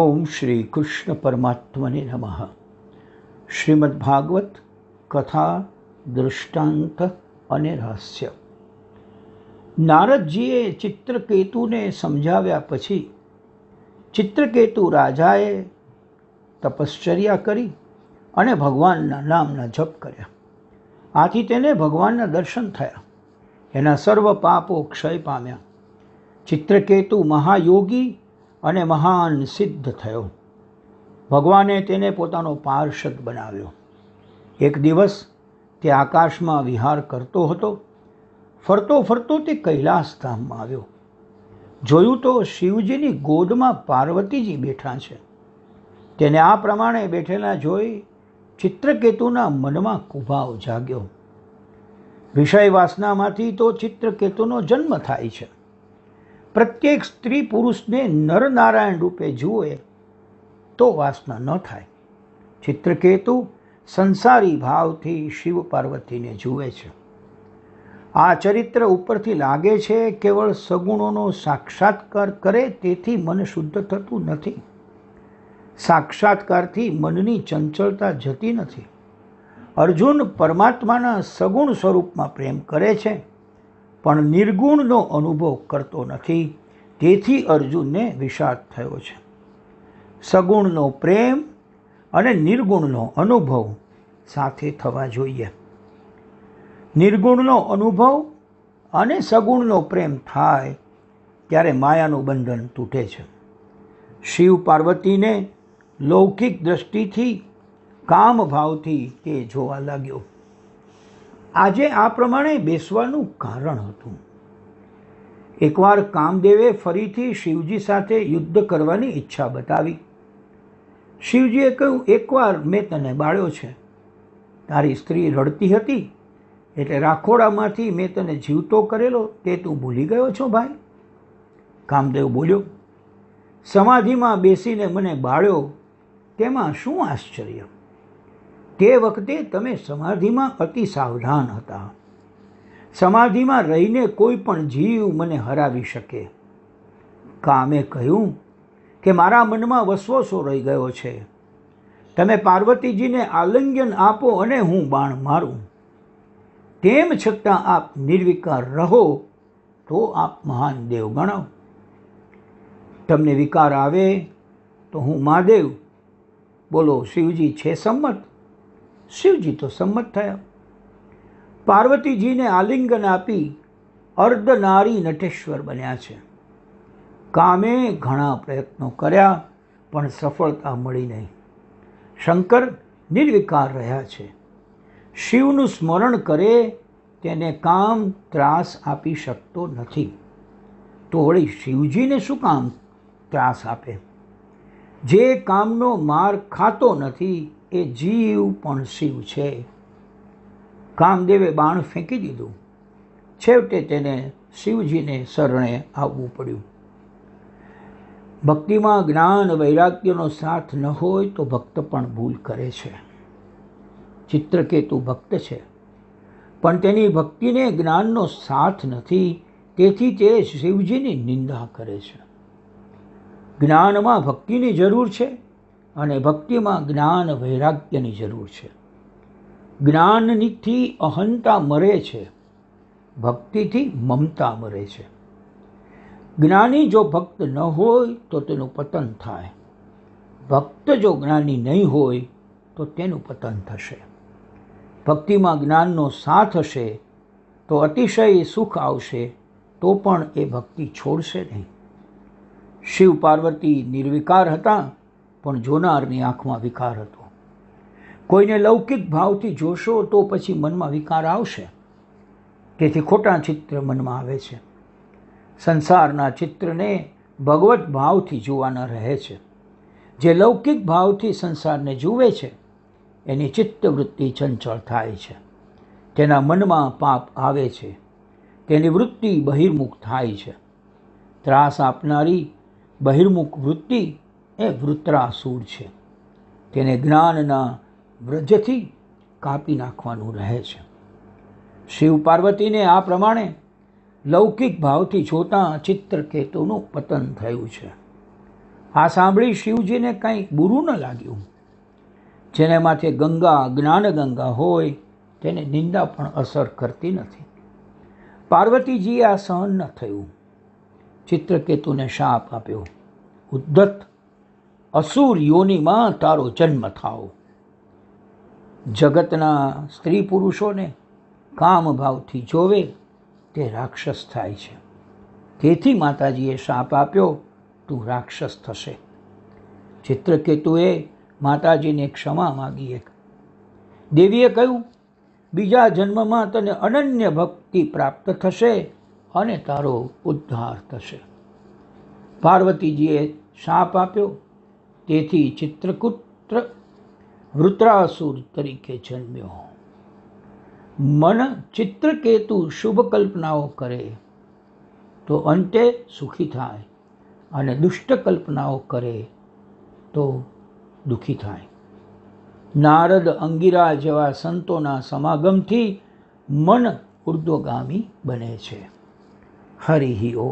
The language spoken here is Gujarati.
ઓમ શ્રી કૃષ્ણ પરમાત્મને નમઃ શ્રીમદ ભાગવત કથા દૃષ્ટાંત અને રહસ્ય નારદજીએ ચિત્રકેતુને સમજાવ્યા પછી ચિત્રકેતુ રાજાએ તપશ્ચર્યા કરી અને ભગવાનના નામના જપ કર્યા આથી તેને ભગવાનના દર્શન થયા એના સર્વ પાપો ક્ષય પામ્યા ચિત્રકેતુ મહાયોગી અને મહાન સિદ્ધ થયો ભગવાને તેને પોતાનો પાર્ષદ બનાવ્યો એક દિવસ તે આકાશમાં વિહાર કરતો હતો ફરતો ફરતો તે કૈલાસ ધામમાં આવ્યો જોયું તો શિવજીની ગોદમાં પાર્વતીજી બેઠા છે તેને આ પ્રમાણે બેઠેલા જોઈ ચિત્રકેતુના મનમાં કુભાવ જાગ્યો વિષય વાસનામાંથી તો ચિત્રકેતુનો જન્મ થાય છે પ્રત્યેક સ્ત્રી પુરુષને નરનારાયણ રૂપે જુએ તો વાસના ન થાય ચિત્રકેતુ સંસારી ભાવથી શિવ પાર્વતીને જુએ છે આ ચરિત્ર ઉપરથી લાગે છે કેવળ સગુણોનો સાક્ષાત્કાર કરે તેથી મન શુદ્ધ થતું નથી સાક્ષાત્કારથી મનની ચંચળતા જતી નથી અર્જુન પરમાત્માના સગુણ સ્વરૂપમાં પ્રેમ કરે છે પણ નિર્ગુણનો અનુભવ કરતો નથી તેથી અર્જુનને વિષાદ થયો છે સગુણનો પ્રેમ અને નિર્ગુણનો અનુભવ સાથે થવા જોઈએ નિર્ગુણનો અનુભવ અને સગુણનો પ્રેમ થાય ત્યારે માયાનું બંધન તૂટે છે શિવ પાર્વતીને લૌકિક દ્રષ્ટિથી ભાવથી તે જોવા લાગ્યો આજે આ પ્રમાણે બેસવાનું કારણ હતું એકવાર કામદેવે ફરીથી શિવજી સાથે યુદ્ધ કરવાની ઈચ્છા બતાવી શિવજીએ કહ્યું એકવાર મેં તને બાળ્યો છે તારી સ્ત્રી રડતી હતી એટલે રાખોડામાંથી મેં તને જીવતો કરેલો તે તું ભૂલી ગયો છો ભાઈ કામદેવ બોલ્યો સમાધિમાં બેસીને મને બાળ્યો તેમાં શું આશ્ચર્ય તે વખતે તમે સમાધિમાં અતિ સાવધાન હતા સમાધિમાં રહીને કોઈ પણ જીવ મને હરાવી શકે કામે કહ્યું કે મારા મનમાં વસવસો રહી ગયો છે તમે પાર્વતીજીને આલિંગન આપો અને હું બાણ મારું તેમ છતાં આપ નિર્વિકાર રહો તો આપ મહાન દેવ ગણો તમને વિકાર આવે તો હું મહાદેવ બોલો શિવજી છે સંમત શિવજી તો સંમત થયા પાર્વતીજીને આલિંગન આપી અર્ધનારી નટેશ્વર બન્યા છે કામે ઘણા પ્રયત્નો કર્યા પણ સફળતા મળી નહીં શંકર નિર્વિકાર રહ્યા છે શિવનું સ્મરણ કરે તેને કામ ત્રાસ આપી શકતો નથી તો વળી શિવજીને શું કામ ત્રાસ આપે જે કામનો માર ખાતો નથી એ જીવ પણ શિવ છે કામદેવે બાણ ફેંકી દીધું છેવટે તેને શિવજીને શરણે આવવું પડ્યું ભક્તિમાં જ્ઞાન વૈરાગ્યનો સાથ ન હોય તો ભક્ત પણ ભૂલ કરે છે ચિત્રકેતુ ભક્ત છે પણ તેની ભક્તિને જ્ઞાનનો સાથ નથી તેથી તે શિવજીની નિંદા કરે છે જ્ઞાનમાં ભક્તિની જરૂર છે અને ભક્તિમાં જ્ઞાન વૈરાગ્યની જરૂર છે જ્ઞાનથી અહંતા મરે છે ભક્તિથી મમતા મરે છે જ્ઞાની જો ભક્ત ન હોય તો તેનું પતન થાય ભક્ત જો જ્ઞાની નહીં હોય તો તેનું પતન થશે ભક્તિમાં જ્ઞાનનો સાથ હશે તો અતિશય સુખ આવશે તો પણ એ ભક્તિ છોડશે નહીં શિવ પાર્વતી નિર્વિકાર હતા પણ જોનારની આંખમાં વિકાર હતો કોઈને લૌકિક ભાવથી જોશો તો પછી મનમાં વિકાર આવશે તેથી ખોટા ચિત્ર મનમાં આવે છે સંસારના ચિત્રને ભગવત ભાવથી જોવાના રહે છે જે લૌકિક ભાવથી સંસારને જુએ છે એની ચિત્તવૃત્તિ ચંચળ થાય છે તેના મનમાં પાપ આવે છે તેની વૃત્તિ બહિર્મુખ થાય છે ત્રાસ આપનારી બહિર્મુખ વૃત્તિ એ વૃત્રાસુર છે તેને જ્ઞાનના વ્રજથી કાપી નાખવાનું રહે છે શિવ પાર્વતીને આ પ્રમાણે લૌકિક ભાવથી જોતાં ચિત્રકેતુનું પતન થયું છે આ સાંભળી શિવજીને કંઈ બુરું ન લાગ્યું જેને માથે ગંગા જ્ઞાનગંગા હોય તેને નિંદા પણ અસર કરતી નથી પાર્વતીજીએ આ સહન ન થયું ચિત્રકેતુને શાપ આપ્યો ઉદ્ધત અસુર યોનિમાં તારો જન્મ થાવ જગતના સ્ત્રી પુરુષોને કામભાવથી જોવે તે રાક્ષસ થાય છે તેથી માતાજીએ શાપ આપ્યો તું રાક્ષસ થશે ચિત્રકેતુએ માતાજીને ક્ષમા માગી એક દેવીએ કહ્યું બીજા જન્મમાં તને અનન્ય ભક્તિ પ્રાપ્ત થશે અને તારો ઉદ્ધાર થશે પાર્વતીજીએ શાપ આપ્યો તેથી ચિત્રકૂત્ર વૃત્રાસુર તરીકે જન્મ્યો મન ચિત્રકેતુ શુભ કલ્પનાઓ કરે તો અંતે સુખી થાય અને દુષ્ટ કલ્પનાઓ કરે તો દુઃખી થાય નારદ અંગિરા જેવા સંતોના સમાગમથી મન ઉર્ધ્વગામી બને છે હરિ ઓ